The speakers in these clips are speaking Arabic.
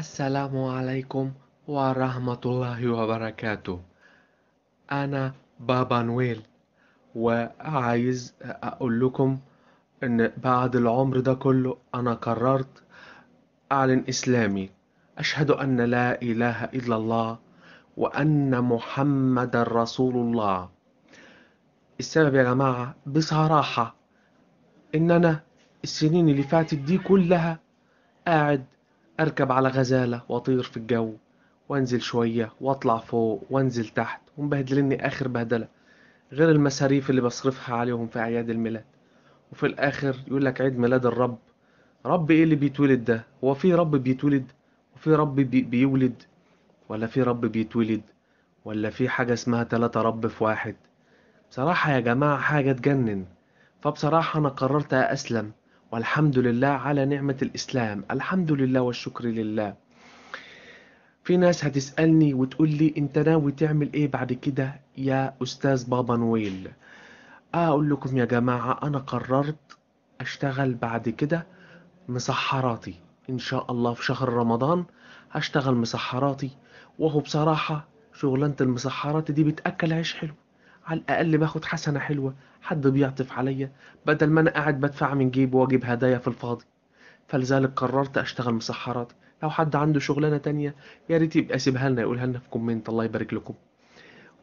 السلام عليكم ورحمة الله وبركاته أنا بابا نويل وعايز أقول لكم إن بعد العمر ده كله أنا قررت أعلن إسلامي أشهد أن لا إله إلا الله وأن محمد رسول الله السبب يا جماعة بصراحة إن أنا السنين اللي فاتت دي كلها قاعد أركب على غزالة وأطير في الجو وأنزل شوية وأطلع فوق وأنزل تحت ومبهدلني آخر بهدلة غير المصاريف اللي بصرفها عليهم في أعياد الميلاد وفي الآخر يقول لك عيد ميلاد الرب رب إيه اللي بيتولد ده هو في رب بيتولد وفي رب بي بيولد ولا في رب بيتولد ولا في حاجة اسمها تلاتة رب في واحد بصراحة يا جماعة حاجة تجنن فبصراحة أنا قررت أسلم والحمد لله على نعمة الإسلام الحمد لله والشكر لله في ناس هتسألني وتقول لي انت ناوي تعمل ايه بعد كده يا أستاذ بابا نويل أقول لكم يا جماعة أنا قررت أشتغل بعد كده مسحراتي إن شاء الله في شهر رمضان هشتغل مسحراتي وهو بصراحة شغلانة المسحرات دي بتأكل عيش حلو على الاقل باخد حسنه حلوه حد بيعطف عليا بدل ما انا قاعد بدفع من جيب واجيب هدايا في الفاضي فلذلك قررت اشتغل مسحرات لو حد عنده شغلانه تانية يا ريت يبقى سيبها لنا يقولها لنا في كومنت الله يبارك لكم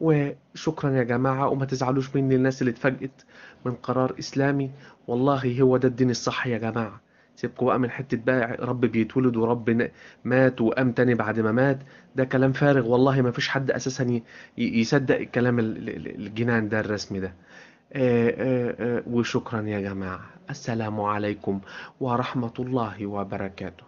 وشكرا يا جماعة وما تزعلوش مني الناس اللي اتفاجئت من قرار إسلامي والله هو ده الدين الصح يا جماعة سيبكوا بقى من حتة بقى رب بيتولد ورب مات وقام تاني بعد ما مات ده كلام فارغ والله ما فيش حد أساسا يصدق الكلام الجنان ده الرسمي ده وشكرا يا جماعة السلام عليكم ورحمة الله وبركاته